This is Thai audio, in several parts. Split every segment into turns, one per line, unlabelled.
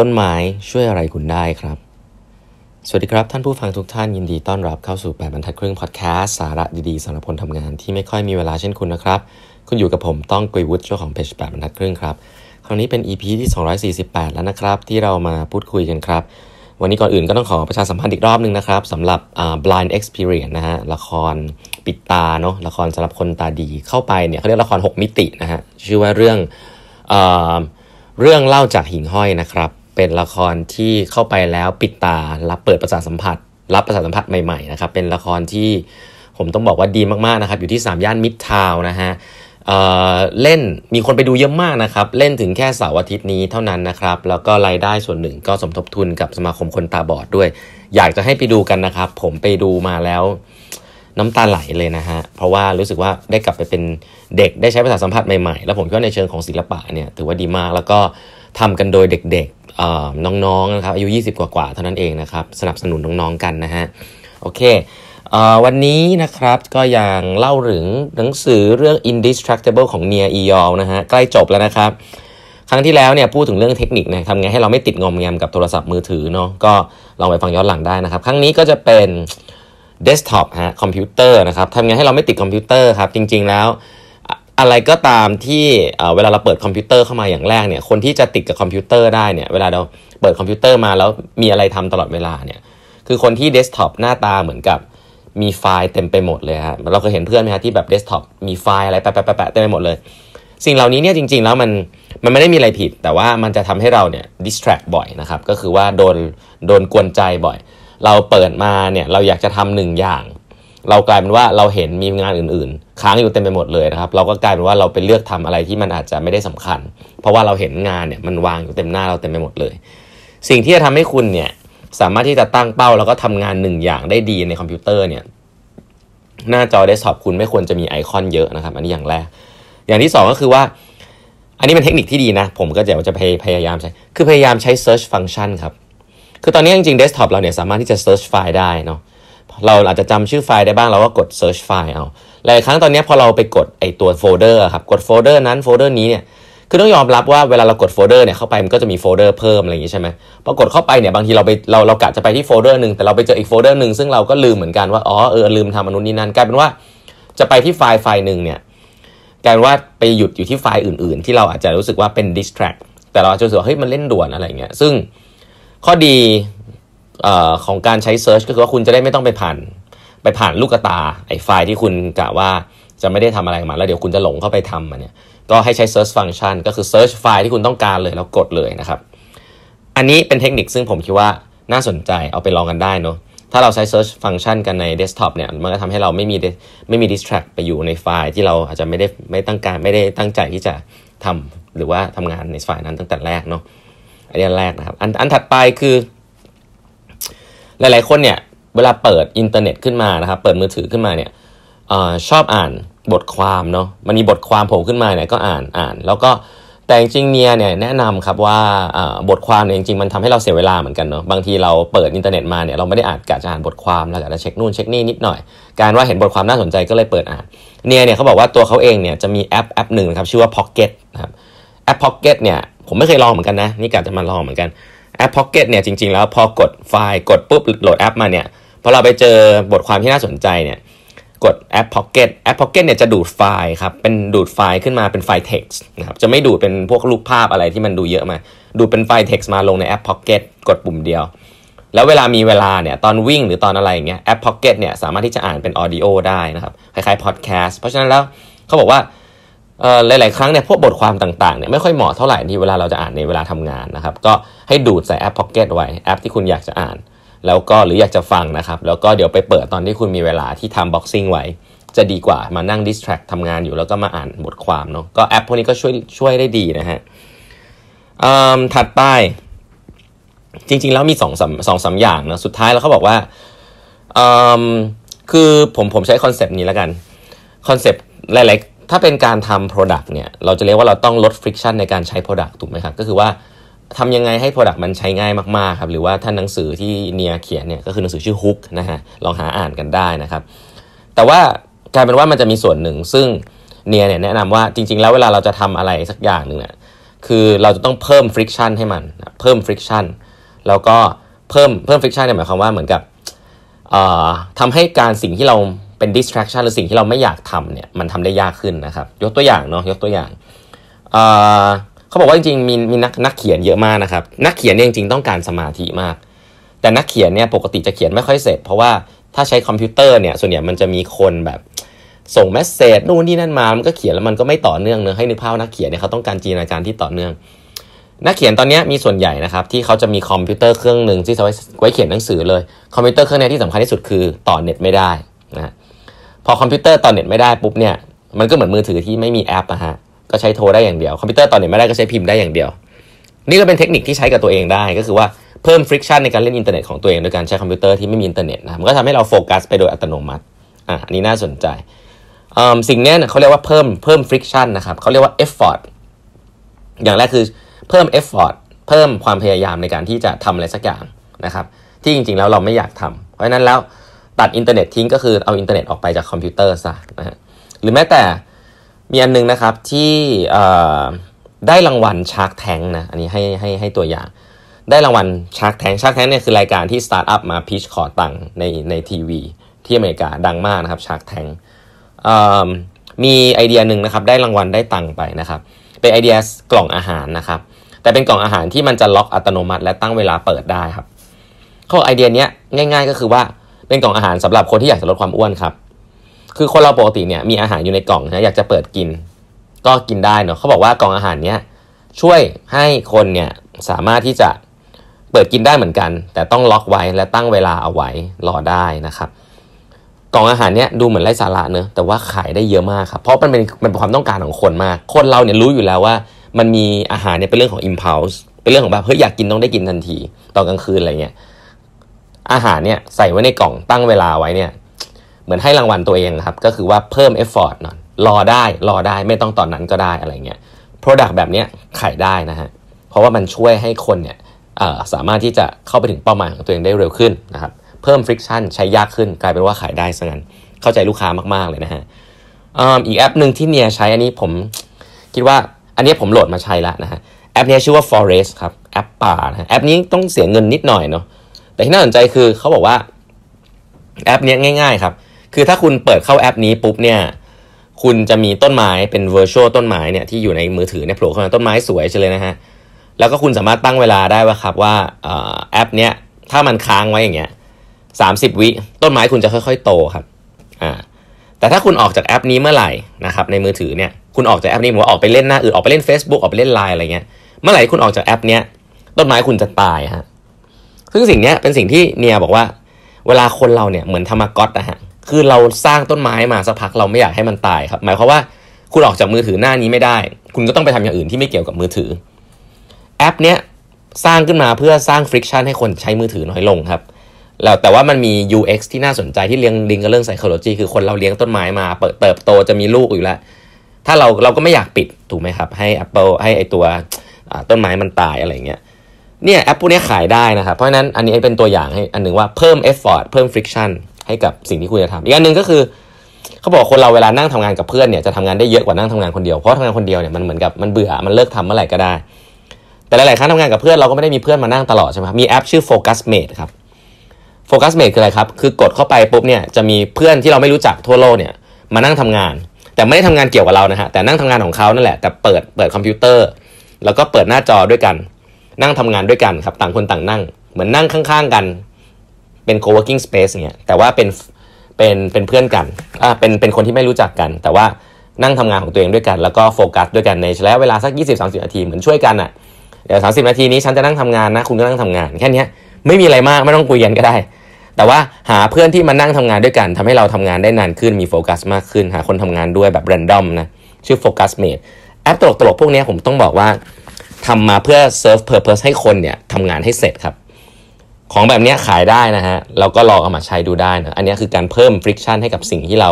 ต้นไม้ช่วยอะไรคุณได้ครับ สวัสดีครับท่านผู้ฟังทุกท่านยินดีต้อนรับเข้าสู่ 8บรรทัดครึ่งพอดแคสสาระดีๆสำหรับคนทำงานที่ไม่ค่อยมีเวลาเช่นคุณนะครับ คุณอยู่กับผมต้องกุยวุฒิเจ้าของเพจ8บรรทัดครึ่งครับ คราวนี้เป็น EP ีที่ 248 แล้วนะครับ ที่เรามาพูดคุยกันครับ วันนี้ก่อนอื่นก็ต้องขอประชาสัมพันธ์อีกรอบนึงนะครับสำหรับ blind experience นะฮะละครปิดตาเนาะละครสำหรับคนตาดีเข้าไปเนี่ยเขาเรียกละคร 6 มิตินะฮะชื่อว่าเรื่องเรื่องเล่าจากหิ่งห้อยนะครับเป็นละครที่เข้าไปแล้วปิดตา รับเปิดประสาทสัมผัส รับประสาทสัมผัสใหม่ๆนะครับ เป็นละครที่ผมต้องบอกว่าดีมากๆนะครับ อยู่ที่ 3 ย่านมิดทาวนะฮะเเล่นมีคนไปดูเยอะมากนะครับ เล่นถึงแค่เสาร์อาทิตย์นี้เท่านั้นนะครับ แล้วก็รายได้ส่วนหนึ่งก็สมทบทุนกับสมาคมคนตาบอดด้วย อยากจะให้ไปดูกันนะครับ ผมไปดูมาแล้วน้ำตาไหลเลยนะฮะ เพราะว่ารู้สึกว่าได้กลับไปเป็นเด็ก ได้ใช้ภาษาสัมผัสใหม่ๆ แล้วผมก็ในเชิงของศิลปะเนี่ยถือว่าดีมาก แล้วก็ทำกันโดยเด็กๆน้องๆนนะครับอายุ 20 กว่าๆเท่านั้นเองนะครับ สนับสนุนน้องๆกันนะฮะ โอเค วันนี้นะครับก็ยังเล่าถึงหนังสือเรื่อง Indestructible ของเนียอียอลนะฮะใกล้จบแล้วนะครับ ครั้งที่แล้วเนี่ยพูดถึงเรื่องเทคนิคนะทำไงให้เราไม่ติดงอมแงมกับโทรศัพท์มือถือเนาะก็ลองไปฟังย้อนหลังได้นะครับ ครั้งนี้ก็จะเป็นเดสก์ท็อปฮะคอมพิวเตอร์นะครับทำไงให้เราไม่ติดคอมพิวเตอร์ครับจริงๆแล้วอะไรก็ตามที่เวลาเราเปิดคอมพิวเตอร์เข้ามาอย่างแรกเนี่ย คนที่จะติดกับคอมพิวเตอร์ได้เนี่ย เวลาเราเปิดคอมพิวเตอร์มาแล้วมีอะไรทำตลอดเวลาเนี่ย คือคนที่เดสก์ท็อปหน้าตาเหมือนกับมีไฟล์เต็มไปหมดเลยฮะเราเคยเห็นเพื่อนไหมฮะที่แบบเดสก์ท็อปมีไฟล์อะไรแปะแปะแปะเต็มไปหมดเลย สิ่งเหล่านี้เนี่ยจริงๆแล้วมันมันไม่ได้มีอะไรผิด แต่ว่ามันจะทำให้เราเนี่ยดิสแทรกบ่อยนะครับ ก็คือว่าโดนโดนกวนใจบ่อย เราเปิดมาเนี่ยเราอยากจะทำหนึ่งอย่างเรากลายเป็นว่าเราเห็นมีงานอื่นๆ ค้างอยู่เต็มไปหมดเลยนะครับ เราก็กลายเป็นว่าเราไปเลือกทำอะไรที่มันอาจจะไม่ได้สำคัญ เพราะว่าเราเห็นงานเนี่ยมันวางอยู่เต็มหน้าเราเต็มไปหมดเลย สิ่งที่จะทำให้คุณเนี่ยสามารถที่จะตั้งเป้าแล้วก็ทำงานหนึ่งอย่างได้ดีในคอมพิวเตอร์เนี่ยหน้าจอเดสก์ท็อปคุณไม่ควรจะมีไอคอนเยอะนะครับ อันนี้อย่างแรกอย่างที่ 2 ก็คือว่าอันนี้เป็นเทคนิคที่ดีนะ ผมก็จะจะพยายามใช้คือพยายามใช้ search function ครับคือตอนนี้จริงๆเดสก์ท็อปเราเนี่ยสามารถที่จะ search ไฟล์ได้เนาะเราอาจจะจำชื่อไฟล์ได้บ้าง เราก็กด search ไฟล์เอาหลายครั้งตอนนี้พอเราไปกดไอตัวโฟลเดอร์ครับกดโฟลเดอร์นั้นโฟลเดอร์นี้เนี่ยคือต้องยอมรับว่าเวลาเรากดโฟลเดอร์เนี่ยเข้าไปมันก็จะมีโฟลเดอร์เพิ่มอะไรอย่างนี้ใช่ไหมพอกดเข้าไปเนี่ยบางทีเราไปเราเรากะจะไปที่โฟลเดอร์หนึ่งแต่เราไปเจออีกโฟลเดอร์หนึ่งซึ่งเราก็ลืมเหมือนกันว่าอ๋อเออลืมทำอนุนี้นั้นกลายเป็นว่าจะไปที่ไฟล์ไฟล์หนึ่งเนี่ยกลายเป็นว่าไปหยุดอยู่ที่ไฟล์อื่น ๆ ที่เราอาจจะรู้สึกว่าเป็น distract แต่เราจะรู้สึกว่าเฮ้ยมันเล่นด่วนอะไรเงี้ยซึ่งข้อดีอของการใช้ Search ก็คือว่าคุณจะได้ไม่ต้องไปผ่านไปผ่านลูกตาไอ้ไฟล์ที่คุณกะว่าจะไม่ได้ทำอะไรมาแล้วเดี๋ยวคุณจะหลงเข้าไปทำมันเนี่ยก็ให้ใช้ Search Function ก็คือ Search ไฟล์ที่คุณต้องการเลยแล้วกดเลยนะครับ อันนี้เป็นเทคนิคซึ่งผมคิดว่าน่าสนใจเอาไปลองกันได้เนาะถ้าเราใช้ Search Function กันใน Desktop เนี่ยมันก็ทำให้เราไม่มีไม่มี Distract ไปอยู่ในไฟล์ ที่เราอาจจะไม่ได้ไม่ตั้งการ ไม่ได้ตั้งใจที่จะทำหรือว่าทำงานในไฟล์นั้นตั้งแต่แรกเนาะอันีแรกนะครับอันอันถัดไปคือหลายๆคนเนี่ยเวลาเปิดอินเทอร์เน็ตขึ้นมานะครับเปิดมือถือขึ้นมาเนี่ยอชอบอ่านบทความเนาะมันมีบทความโผล่ขึ้นมาเนี่ยก็อ่านอ่าน แล้วก็แต่จริงเนียเนี่ยแนะนำครับว่าบทความเนี่ยจริง ๆ มันทำให้เราเสียเวลาเหมือนกันเนาะบางทีเราเปิดอินเทอร์เน็ตมาเนี่ยเราไม่ได้อ่านกะจะอ่านบทความเรากาจะเช็คนู่นเช็คนี่นิดหน่อยการว่าเห็นบทความน่าสนใจก็เลยเปิดอ่านเนียเนี่ยเขาบอกว่าตัวเขาเองเนี่ยจะมีแอปแอปหนึ่งครับชื่อว่า Pocket นะครับแอป Pocket เนี่ยผมไม่เคยลองเหมือนกันนะนี่กะจะมาลองเหมือนกันแอปพ็อกเก็ตเนี่ยจริงๆ แล้ว พอ กดไฟล์กดปุ๊บโหลดแอปมาเนี่ยพอเราไปเจอบทความที่น่าสนใจเนี่ยกดแอปพ็อกเก็ตแอปพ็อกเก็ตเนี่ยจะดูดไฟล์ครับเป็นดูดไฟล์ขึ้นมาเป็นไฟล์เท็กซ์นะครับจะไม่ดูดเป็นพวกรูปภาพอะไรที่มันดูเยอะมา ดูดเป็นไฟล์เท็กซ์มาลงในแอปพ็อกเก็ตกดปุ่มเดียว แล้วเวลามีเวลาเนี่ยตอนวิ่งหรือตอนอะไรอย่างเงี้ยแอปพ็อกเก็ตเนี่ยสามารถที่จะอ่านเป็นออดิโอได้นะครับคล้ายๆอดแคสต์เพราะฉะนั้นแล้วเขาบอกว่าหลายหลายครั้งเนี่ยพวกบทความต่างๆเนี่ยไม่ค่อยเหมาะเท่าไหร่ที่เวลาเราจะอ่านในเวลาทำงานนะครับก็ให้ดูดใส่แอปอกเก็ตไว้ แอปที่คุณอยากจะอ่าน แล้วก็หรืออยากจะฟังนะครับ แล้วก็เดี๋ยวไปเปิดตอนที่คุณมีเวลาที่ทำบ็อกซิ่งไว้ จะดีกว่ามานั่งดิสแทรกทำงานอยู่แล้วก็มาอ่านบทความเนาะก็แอปพวกนี้ก็ช่วยช่วยได้ดีนะฮะถัดไปจริงๆแล้วมีสองสองสาอย่างนะสุดท้ายแล้วเขาบอกว่าคือผมผมใช้คอนเซปต์นี้แล้วกันคอนเซปต์หลายๆถ้าเป็นการทำ Product เนี่ยเราจะเรียกว่าเราต้องลด friction ในการใช้ Product ถูกไหมครับ ก็คือว่าทำยังไงให้ Product มันใช้ง่ายมากๆครับหรือว่าท่านหนังสือที่เนียเขียนเนี่ยก็คือหนังสือชื่อ Hook นะฮะลองหาอ่านกันได้นะครับ แต่ว่ากลายเป็นว่ามันจะมีส่วนหนึ่ง ซึ่งเนียเนี่ยแนะนำว่าจริง ๆแล้วเวลาเราจะทำอะไร สักอย่างหนึ่งเนี่ยคือเราจะต้องเพิ่มฟริกชันให้มัน เพิ่มฟริกชันแล้วก็เพิ่มเพิ่มฟริกชันเนี่ยหมายความว่าเหมือนกับทำให้การสิ่งที่เราเป็น distraction หรือสิ่งที่เราไม่อยากทำเนี่ยมันทำได้ยากขึ้นนะครับ ยกตัวอย่างเนาะยกตัวอย่าง เขาบอกว่าจริงๆ มีมีนักนักเขียนเยอะมากนะครับ นักเขียนเนี่ยจริง ๆ ต้องการสมาธิมาก แต่นักเขียนเนี่ยปกติจะเขียนไม่ค่อยเสร็จ เพราะว่าถ้าใช้คอมพิวเตอร์เนี่ยส่วนใหญ่มันจะมีคนแบบส่งเมสเซจนู่นนี่นั่นมา มันก็เขียนแล้วมันก็ไม่ต่อเนื่องเนื้อให้นึกภาพนักเขียนเนี่ยเขาต้องการจินตนาการที่ต่อเนื่อง นักเขียนตอนนี้มีส่วนใหญ่นะครับ ที่เขาจะมีคอมพิวเตอร์เครื่องหนึ่งที่ไว้ไว้เขียนหนังสือเลยคอมพิวเตอร์เครื่องนี้ที่สำคัญที่สุดคือต่อเน็ตไม่ได้นะพอคอมพิวเตอร์ต่อเน็ตไม่ได้ปุ๊บเนี่ยมันก็เหมือนมือถือที่ไม่มีแอปนะฮะก็ใช้โทรได้อย่างเดียวคอมพิวเตอร์ต่อเน็ตไม่ได้ก็ใช้พิมพ์ได้อย่างเดียว นี่ก็เป็นเทคนิคที่ใช้กับตัวเองได้ ก็คือว่าเพิ่ม friction ในการเล่นอินเทอร์เน็ตของตัวเองโดยการใช้คอมพิวเตอร์ที่ไม่มีอินเทอร์เน็ตนะมันก็ทำให้เราโฟกัสไปโดยอัตโนมัติอ่ะนี่น่าสนใจสิ่งนี้เขาเรียกว่าเพิ่มเพิ่ม friction นะครับเขาเรียกว่า effort อย่างแรกคือเพิ่ม effort เพิ่มความพยายามในการที่จะทำอะไรสักอย่างนะครับที่จริงๆแล้วเราไม่อยากทาเพราะฉะนั้นแล้วตัดอินเทอร์เน็ตทิ้งก็คือเอาอินเทอร์เน็ตออกไปจากคอมพิวเตอร์ซะนะฮะหรือแม้แต่มีอันนึงนะครับที่ได้รางวัลชาร์กแทงนะ อันนี้ให้ให้ให้ตัวอย่าง ได้รางวัลชาร์กแทงชาร์กแทงเนี่ยคือรายการที่สตาร์ทอัพมาพิชขอตังค์ในในทีวี ที่อเมริกาดังมากนะครับชาร์กแทงมีไอเดียหนึ่งนะครับได้รางวัลได้ตังค์ไปนะครับ เป็นไอเดียกล่องอาหารนะครับ แต่เป็นกล่องอาหารที่มันจะล็อกอัตโนมัติและตั้งเวลาเปิดได้ครับ ข้อไอเดียเนี้ยง่ายๆ ก็คือว่าเป็นกล่องอาหารสำหรับคนที่อยากจะลดความอ้วนครับ คือคนเราปกติเนี่ยมีอาหารอยู่ในกล่องนะอยากจะเปิดกินก็กินได้เนาะเขาบอกว่ากล่องอาหารเนี้ยช่วยให้คนเนี่ยสามารถที่จะเปิดกินได้เหมือนกัน แต่ต้องล็อกไว้และตั้งเวลาเอาไว้รอได้นะครับกล่องอาหารเนี้ยดูเหมือนไร้สาระเนอะแต่ว่าขายได้เยอะมากครับเพราะมันเป็นมันเป็นความต้องการของคนมาก คนเราเนี่ยรู้อยู่แล้วว่า มันมีอาหารเนี่ยเป็นเรื่องของ impulse เป็นเรื่องของแบบเฮ้ยอยากกินต้องได้กินทันทีตอนกลางคืนอะไรเงี้ยอาหารเนี่ยใส่ไว้ในกล่องตั้งเวลาไว้เนี่ยเหมือนให้รางวัลตัวเองครับก็คือว่าเพิ่มเอฟเฟอร์ตหน่อยรอได้รอได้ไม่ต้องตอนนั้นก็ได้อะไรเงี้ย Product แบบเนี้ยขายได้นะฮะเพราะว่ามันช่วยให้คนเนี่ยสามารถที่จะเข้าไปถึงเป้าหมาย ของตัวเองได้เร็วขึ้นนะครับเพิ่ม friction ใช้ยากขึ้น กลายเป็นว่าขายได้ซะงั้น เข้าใจลูกค้ามาก ๆ เลยนะฮะอีกแอปหนึ่งที่เนียใช้อันนี้ผมคิดว่าอันนี้ผมโหลดมาใช้แล้วนะฮะแอปนี้ชื่อว่า forest ครับแอปป่านะแอปนี้ต้องเสียเงินนิดหน่อยเนาะแต่ที่น่าสนใจคือเขาบอกว่าแอปนี้ง่ายๆครับคือถ้าคุณเปิดเข้าแอปนี้ปุ๊บเนี่ยคุณจะมีต้นไม้เป็น virtual ต้นไม้เนี่ยที่อยู่ในมือถือเนี่ยโผล่เข้ามาต้นไม้สวยเฉยเลยนะฮะแล้วก็คุณสามารถตั้งเวลาได้ว่าครับว่าแอปเนี้ยถ้ามันค้างไว้อย่างเงี้ยสามสิบวิต้นไม้คุณจะค่อยๆโตครับอ่าแต่ถ้าคุณออกจากแอปนี้เมื่อไหร่นะครับในมือถือเนี่ยคุณออกจากแอปนี้ผมว่าออกไปเล่นหน้าอื่นออกไปเล่น Facebook ออกไปเล่นไลน์อะไรเงี้ยเมื่อไหร่คุณออกจากแอปเนี้ยต้นไม้คุณจะตายฮะซึ่งสิ่งนี้เป็นสิ่งที่เนียบอกว่าเวลาคนเราเนี่ยเหมือนธรรมก๊อตนะฮะคือเราสร้างต้นไม้มาสักพักเราไม่อยากให้มันตายครับหมายความว่าคุณออกจากมือถือหน้านี้ไม่ได้ คุณก็ต้องไปทำอย่างอื่นที่ไม่เกี่ยวกับมือถือ แอปเนี้ยสร้างขึ้นมาเพื่อสร้างฟริกชันให้คนใช้มือถือน้อยลง ครับแล้วแต่ว่ามันมี UX ที่น่าสนใจที่เลี้ยงดิงกับเรื่องไซ y ค h o l o คือคนเราเลี้ยงต้นไม้มาเปิดเติบโตจะมีลูกอยู่แล้ว ถ้าเราเราก็ไม่อยากปิดถูกไหมครับให้ Apple ให้ไอตัวต้นไม้มันตายอะไรเงี้ยเนี่ยแอปพวกนี้ขายได้นะครับ เพราะฉะนั้นอันนี้เป็นตัวอย่างให้อันหนึ่งว่าเพิ่มเอฟฟอร์ตเพิ่มฟริกชันให้กับสิ่งที่คุณจะทำอีกอันหนึ่งก็คือเขาบอกคนเราเวลานั่งทำงานกับเพื่อนเนี่ยจะทำงานได้เยอะกว่านั่งทำงานคนเดียวเพราะทำงานคนเดียวเนี่ยมันเหมือนกับมันเบื่อมันเลิกทำเมื่อไหร่ก็ได้ แต่หลายๆครั้งทำงานกับเพื่อนเราก็ไม่ได้มีเพื่อนมานั่งตลอดใช่ไหมมีแอปชื่อ Focus Mate ครับ Focus Mate คืออะไรครับคือกดเข้าไปปุ๊บเนี่ยจะมีเพื่อนที่เราไม่รู้จักทั่วโลกเนี่ยมานั่งทำงาน แต่ไม่ได้ทำงานเกี่ยวกับเรานะฮะแต่นั่งทำงานของเขานั่นแหละแต่เปิดเปิดคอมพิวเตอร์ แล้วก็เปิดหน้าจอด้วยกันนั่งทำงานด้วยกันครับต่างคนต่างนั่ง เหมือนนั่งข้างๆกันเป็น co-working space เนี่ยแต่ว่าเป็นเป็นเป็นเพื่อนกันอ่าเป็นเป็นคนที่ไม่รู้จักกัน แต่ว่านั่งทำงานของตัวเองด้วยกัน แล้วก็โฟกัสด้วยกันในระยะเวลาสัก20-30นาทีเหมือนช่วยกันอะ่ะเดี๋ยวสานาทีนี้ฉันจะนั่งทำงานนะคุณก็นั่งทำงาน แค่นี้ไม่มีอะไรมากไม่ต้องคุยกันก็ได้ แต่ว่าหาเพื่อนที่มานั่งทำงานด้วยกัน ทำให้เราทำงานได้นานขึ้นมีโฟกัสมากขึ้น หาคนทำงานด้วยแบบแรนดอมนะชื่อโฟกัสเมดแอปตลกๆพวกนี้ผมต้องบอกว่าทำมาเพื่อเซิร์ฟเพอร์เพสให้คนเนี่ยทำงานให้เสร็จครับ ของแบบนี้ขายได้นะฮะเราก็ลองเอามาใช้ดูได้นะอันนี้คือการเพิ่มฟริกชัน ให้กับสิ่งที่เรา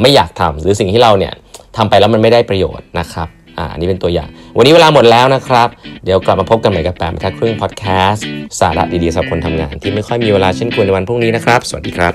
ไม่อยากทำหรือสิ่งที่เราเนี่ยทำไปแล้วมันไม่ได้ประโยชน์นะครับอ่านี่เป็นตัวอย่าง วันนี้เวลาหมดแล้วนะครับ เดี๋ยวกลับมาพบกันใหม่กับแปมแักครึ่งพอดแคสต์สาระดีๆสำหรับคนทำงานที่ไม่ค่อยมีเวลาเช่นควรในวันพรุ่งนี้นะครับ สวัสดีครับ